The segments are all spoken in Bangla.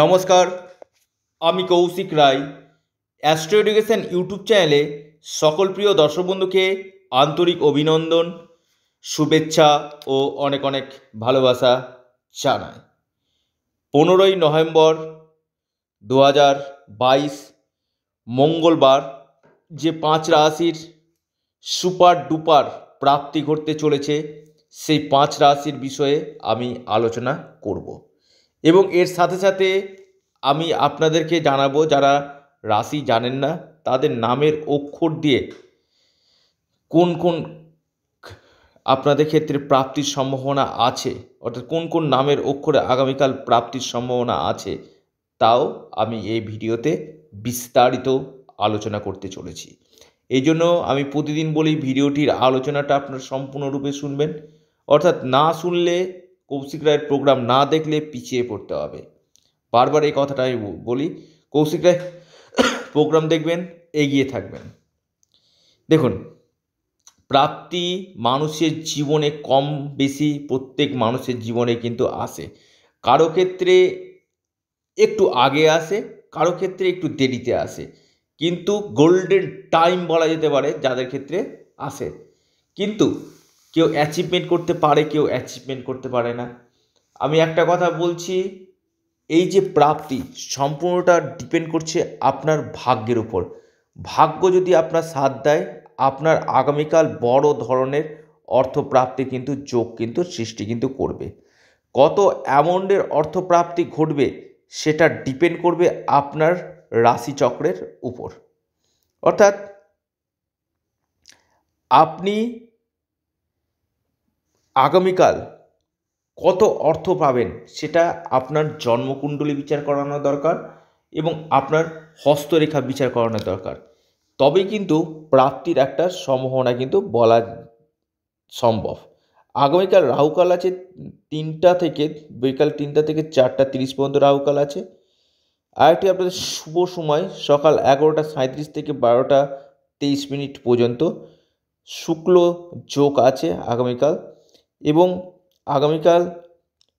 নমস্কার আমি Kaushik Roy astro education YouTube চ্যানেলে সকল প্রিয় দর্শক বন্ধুকে আন্তরিক অভিনন্দন শুভেচ্ছা ও অনেক অনেক ভালোবাসা জানাই পনেরোই নভেম্বর দু বাইশ মঙ্গলবার যে পাঁচ রাশির সুপার ডুপার প্রাপ্তি ঘটতে চলেছে সেই পাঁচ রাশির বিষয়ে আমি আলোচনা করবো এবং এর সাথে সাথে আমি আপনাদেরকে জানাবো যারা রাশি জানেন না তাদের নামের অক্ষর দিয়ে কোন কোন আপনাদের ক্ষেত্রে প্রাপ্তির সম্ভাবনা আছে অর্থাৎ কোন কোন নামের অক্ষরে আগামীকাল প্রাপ্তির সম্ভাবনা আছে তাও আমি এই ভিডিওতে বিস্তারিত আলোচনা করতে চলেছি এই জন্য আমি প্রতিদিন বলি ভিডিওটির আলোচনাটা আপনার সম্পূর্ণরূপে শুনবেন অর্থাৎ না শুনলে কৌশিক রায়ের প্রোগ্রাম না দেখলে পিছিয়ে পড়তে হবে বারবার এই কথাটা আমি বলি কৌশিক রায় প্রোগ্রাম দেখবেন এগিয়ে থাকবেন দেখুন প্রাপ্তি মানুষের জীবনে কম বেশি প্রত্যেক মানুষের জীবনে কিন্তু আসে কারো ক্ষেত্রে একটু আগে আসে কারো ক্ষেত্রে একটু দেরিতে আসে কিন্তু গোল্ডেন টাইম বলা যেতে পারে যাদের ক্ষেত্রে আসে কিন্তু কেউ অ্যাচিভমেন্ট করতে পারে কেউ অ্যাচিভমেন্ট করতে পারে না আমি একটা কথা বলছি এই যে প্রাপ্তি সম্পূর্ণটা ডিপেন্ড করছে আপনার ভাগ্যের উপর ভাগ্য যদি আপনার সাথ দেয় আপনার আগামীকাল বড় ধরনের অর্থপ্রাপ্তি কিন্তু যোগ কিন্তু সৃষ্টি কিন্তু করবে কত অ্যামাউন্টের অর্থপ্রাপ্তি ঘটবে সেটা ডিপেন্ড করবে আপনার রাশিচক্রের উপর অর্থাৎ আপনি আগামীকাল কত অর্থ পাবেন সেটা আপনার জন্মকুণ্ডলী বিচার করানো দরকার এবং আপনার হস্তরেখা বিচার করানো দরকার তবেই কিন্তু প্রাপ্তির একটা সম্ভাবনা কিন্তু বলা সম্ভব আগামীকাল রাহুকাল আছে তিনটা থেকে বিকাল তিনটা থেকে চারটা তিরিশ পর্যন্ত রাহুকাল আছে আরেকটি আপনাদের শুভ সময় সকাল এগারোটা সাঁত্রিশ থেকে বারোটা তেইশ মিনিট পর্যন্ত শুক্ল যোগ আছে আগামীকাল এবং আগামীকাল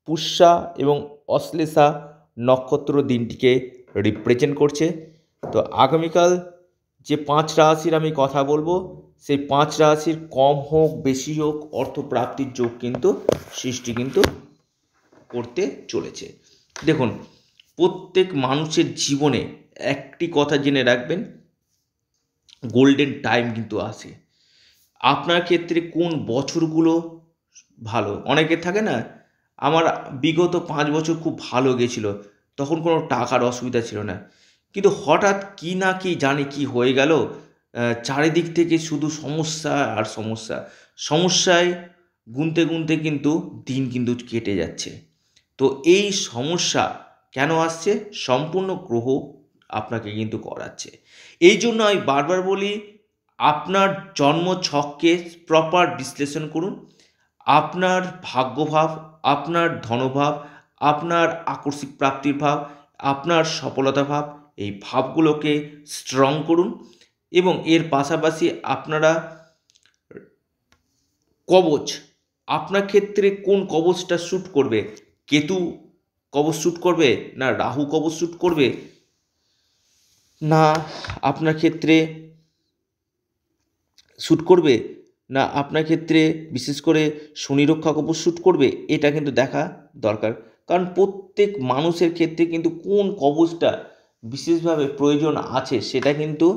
পুষ্যা এবং অশ্লেষা নক্ষত্র দিনটিকে রিপ্রেজেন্ট করছে তো আগামীকাল যে পাঁচ রাশির আমি কথা বলবো সেই পাঁচ রাশির কম হোক বেশি হোক অর্থপ্রাপ্তির যোগ কিন্তু সৃষ্টি কিন্তু করতে চলেছে দেখুন প্রত্যেক মানুষের জীবনে একটি কথা জেনে রাখবেন গোল্ডেন টাইম কিন্তু আসে আপনার ক্ষেত্রে কোন বছরগুলো ভালো অনেকের থাকে না আমার বিগত পাঁচ বছর খুব ভালো গেছিলো তখন কোনো টাকার অসুবিধা ছিল না কিন্তু হঠাৎ কী না কী জানি কি হয়ে গেল চারিদিক থেকে শুধু সমস্যা আর সমস্যা সমস্যায় গুনতে গুনতে কিন্তু দিন কিন্তু কেটে যাচ্ছে তো এই সমস্যা কেন আসছে সম্পূর্ণ গ্রহ আপনাকে কিন্তু করাচ্ছে এই জন্য আমি বারবার বলি আপনার জন্ম ছককে প্রপার বিশ্লেষণ করুন আপনার ভাগ্যভাব আপনার ধনভাব আপনার আকস্মিক প্রাপ্তির ভাব আপনার সফলতা ভাব এই ভাবগুলোকে স্ট্রং করুন এবং এর পাশাপাশি আপনারা কবচ আপনার ক্ষেত্রে কোন কবচটা শ্যুট করবে কেতু কবচ শ্যুট করবে না রাহু কবচ শ্যুট করবে না আপনার ক্ষেত্রে শ্যুট করবে না আপনার ক্ষেত্রে বিশেষ করে শনি রক্ষা শ্যুট করবে এটা কিন্তু দেখা দরকার কারণ প্রত্যেক মানুষের ক্ষেত্রে কিন্তু কোন কবচটা বিশেষভাবে প্রয়োজন আছে সেটা কিন্তু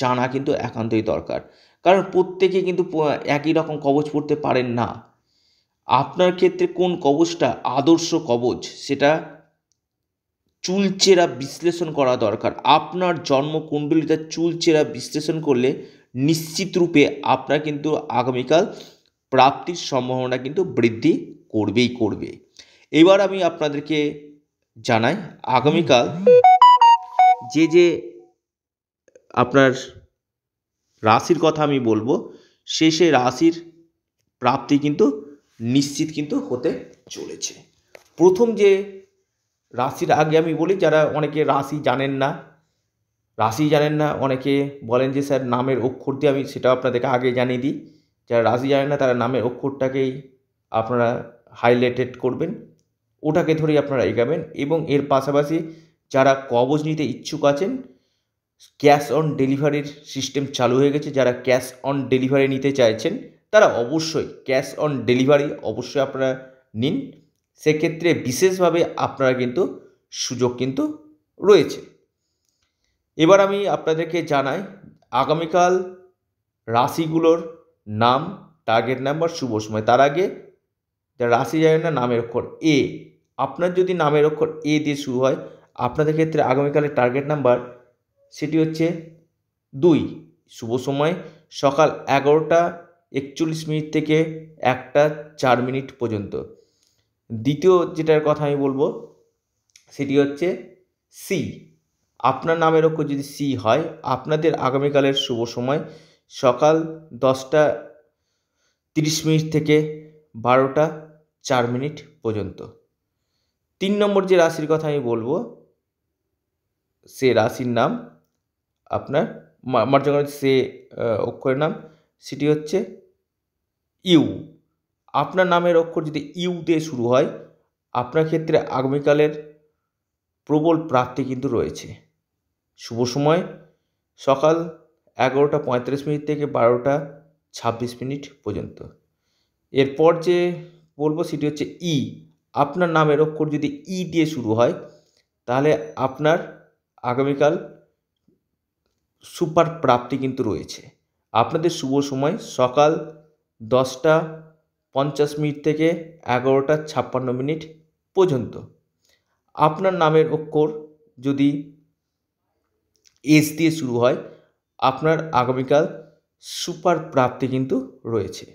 জানা কিন্তু একান্তই দরকার কারণ প্রত্যেকে কিন্তু একই রকম কবচ পড়তে পারেন না আপনার ক্ষেত্রে কোন কবচটা আদর্শ কবচ সেটা চুলচেরা বিশ্লেষণ করা দরকার আপনার জন্মকুণ্ডলিটা চুলচেরা বিশ্লেষণ করলে নিশ্চিতরূপে আপনার কিন্তু আগামীকাল প্রাপ্তির সম্ভাবনা কিন্তু বৃদ্ধি করবেই করবে এবার আমি আপনাদেরকে জানাই আগামীকাল যে যে আপনার রাশির কথা আমি বলবো সে সে রাশির প্রাপ্তি কিন্তু নিশ্চিত কিন্তু হতে চলেছে প্রথম যে রাশির আগে আমি বলি যারা অনেকে রাশি জানেন না রাশি জানেন না অনেকে বলেন যে স্যার নামের অক্ষর দিয়ে আমি সেটাও আপনাদেরকে আগে জানিয়ে দিই যারা রাশি জানেন না তারা নামের অক্ষরটাকেই আপনারা হাইলাইটেড করবেন ওটাকে ধরেই আপনারা এগাবেন এবং এর পাশাপাশি যারা কবজ নিতে ইচ্ছুক আছেন ক্যাশ অন ডেলিভারির সিস্টেম চালু হয়ে গেছে যারা ক্যাশ অন ডেলিভারি নিতে চাইছেন তারা অবশ্যই ক্যাশ অন ডেলিভারি অবশ্যই আপনারা নিন সেক্ষেত্রে বিশেষভাবে আপনারা কিন্তু সুযোগ কিন্তু রয়েছে এবার আমি আপনাদেরকে জানাই আগামীকাল রাশিগুলোর নাম টার্গেট নাম্বার শুভ সময় তার আগে যারা রাশি যায় না নামের অক্ষর এ আপনার যদি নামের অক্ষর এ দিয়ে শুরু হয় আপনাদের ক্ষেত্রে আগামীকালের টার্গেট নাম্বার সেটি হচ্ছে দুই শুভ সময় সকাল এগারোটা একচল্লিশ মিনিট থেকে একটা চার মিনিট পর্যন্ত দ্বিতীয় যেটার কথা আমি বলবো সেটি হচ্ছে সি আপনার নামের ওপর যদি সি হয় আপনাদের আগামীকালের শুভ সময় সকাল দশটা তিরিশ মিনিট থেকে বারোটা চার মিনিট পর্যন্ত তিন নম্বর যে রাশির কথা আমি বলবো সে রাশির নাম আপনার আমার যখন সে অক্ষরের নাম সেটি হচ্ছে ইউ আপনার নামের অক্ষর যদি ইউ দিয়ে শুরু হয় আপনার ক্ষেত্রে আগামীকালের প্রবল প্রাপ্তি কিন্তু রয়েছে শুভ সময় সকাল এগারোটা পঁয়ত্রিশ মিনিট থেকে বারোটা ছাব্বিশ মিনিট পর্যন্ত এরপর যে বলবো সেটি হচ্ছে ই আপনার নামের অক্ষর যদি ই দিয়ে শুরু হয় তাহলে আপনার আগামীকাল সুপার প্রাপ্তি কিন্তু রয়েছে আপনাদের শুভ সময় সকাল দশটা পঞ্চাশ মিনিট থেকে এগারোটা ছাপ্পান্ন মিনিট পর্যন্ত আপনার নামের অক্ষর যদি এস দিয়ে শুরু হয় আপনার আগামীকাল সুপার প্রাপ্তি কিন্তু রয়েছে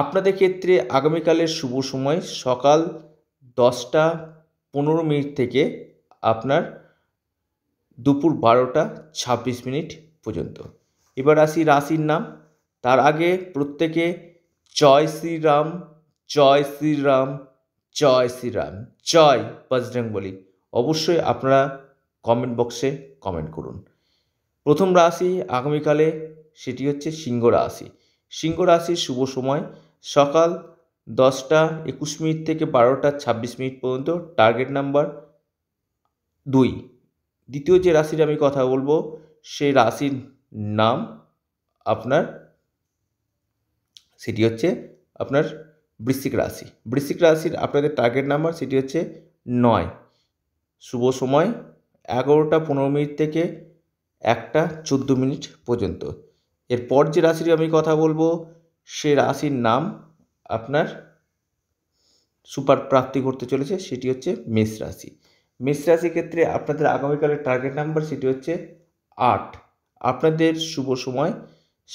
আপনাদের ক্ষেত্রে আগামীকালের শুভ সময় সকাল দশটা পনেরো মিনিট থেকে আপনার দুপুর বারোটা ছাব্বিশ মিনিট পর্যন্ত এবার আসি রাশির নাম তার আগে প্রত্যেকে জয় শ্রীরাম জয় শ্রীরাম জয় শ্রীরাম জয় বজরং বলি অবশ্যই আপনারা কমেন্ট বক্সে কমেন্ট করুন প্রথম রাশি আগামীকালে সেটি হচ্ছে সিংহ রাশি সিংহ রাশির শুভ সময় সকাল দশটা একুশ মিনিট থেকে বারোটা ছাব্বিশ মিনিট পর্যন্ত টার্গেট নাম্বার দুই দ্বিতীয় যে রাশির আমি কথা বলবো সেই রাশির নাম আপনার সেটি হচ্ছে আপনার বৃশ্চিক রাশি বৃশ্চিক রাশির আপনাদের টার্গেট নাম্বার সেটি হচ্ছে নয় শুভ সময় এগারোটা পনেরো মিনিট থেকে একটা চোদ্দো মিনিট পর্যন্ত এরপর যে রাশির আমি কথা বলবো সে রাশির নাম আপনার সুপার প্রাপ্তি করতে চলেছে সেটি হচ্ছে মেষ রাশি মেষ রাশির ক্ষেত্রে আপনাদের আগামীকালের টার্গেট নাম্বার সেটি হচ্ছে আট আপনাদের শুভ সময়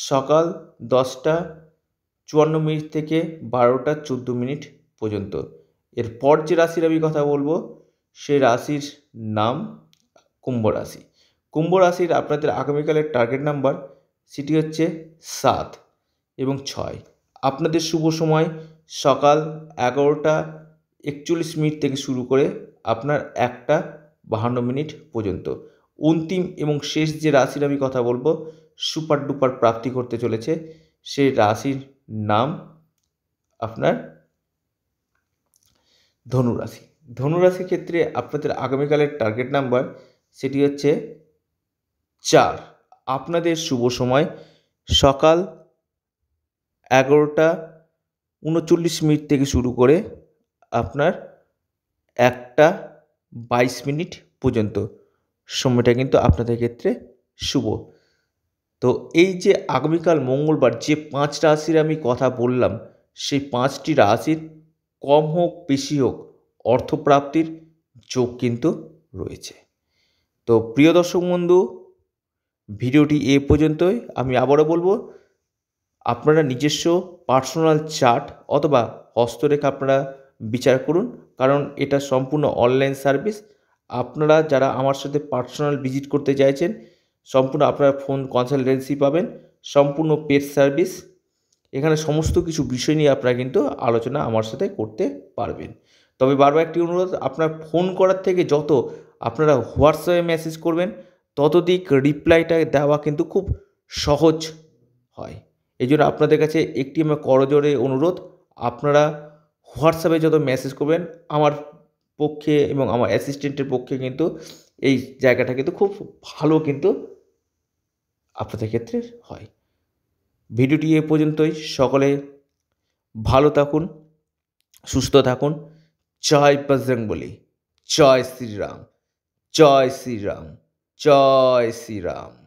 সকাল দশটা চুয়ান্ন মিনিট থেকে বারোটা চোদ্দো মিনিট পর্যন্ত এরপর যে রাশির আমি কথা বলবো সে রাশির নাম কুম্ভ রাশি কুম্ভ রাশির আপনাদের আগামীকালের টার্গেট নাম্বার সেটি হচ্ছে সাত এবং ছয় আপনাদের শুভ সময় সকাল এগারোটা একচল্লিশ মিনিট থেকে শুরু করে আপনার একটা বাহান্ন মিনিট পর্যন্ত অন্তিম এবং শেষ যে রাশির আমি কথা বলবো সুপার ডুপার প্রাপ্তি করতে চলেছে সেই রাশির নাম আপনার ধনুরাশি ধনুরাশির ক্ষেত্রে আপনাদের আগামীকালের টার্গেট নাম্বার সেটি হচ্ছে চার আপনাদের শুভ সময় সকাল এগারোটা উনচল্লিশ মিনিট থেকে শুরু করে আপনার একটা বাইশ মিনিট পর্যন্ত সময়টা কিন্তু আপনাদের ক্ষেত্রে শুভ তো এই যে আগামীকাল মঙ্গলবার যে পাঁচ রাশির আমি কথা বললাম সেই পাঁচটি রাশির কম হোক বেশি হোক অর্থপ্রাপ্তির যোগ কিন্তু রয়েছে তো প্রিয় দর্শক বন্ধু ভিডিওটি এ পর্যন্তই আমি আবারও বলবো আপনারা নিজস্ব পার্সোনাল চার্ট অথবা হস্তরেখা আপনারা বিচার করুন কারণ এটা সম্পূর্ণ অনলাইন সার্ভিস আপনারা যারা আমার সাথে পার্সোনাল ভিজিট করতে চাইছেন সম্পূর্ণ আপনারা ফোন কনসালটেন্সি পাবেন সম্পূর্ণ পেড সার্ভিস এখানে সমস্ত কিছু বিষয় নিয়ে আপনারা কিন্তু আলোচনা আমার সাথে করতে পারবেন তবে বারবার একটি অনুরোধ আপনার ফোন করার থেকে যত আপনারা হোয়াটসঅ্যাপে মেসেজ করবেন ততদিক রিপ্লাইটা দেওয়া কিন্তু খুব সহজ হয় এই জন্য আপনাদের কাছে একটি আমার করজোরে অনুরোধ আপনারা হোয়াটসঅ্যাপে যত মেসেজ করবেন আমার পক্ষে এবং আমার অ্যাসিস্ট্যান্টের পক্ষে কিন্তু এই জায়গাটা কিন্তু খুব ভালো কিন্তু আপনাদের ক্ষেত্রে হয় ভিডিওটি এ পর্যন্তই সকলে ভালো থাকুন সুস্থ থাকুন জয় বজরং বলি জয় শ্রীরাম জয় শ্রীরাম জয় শ্রীরাম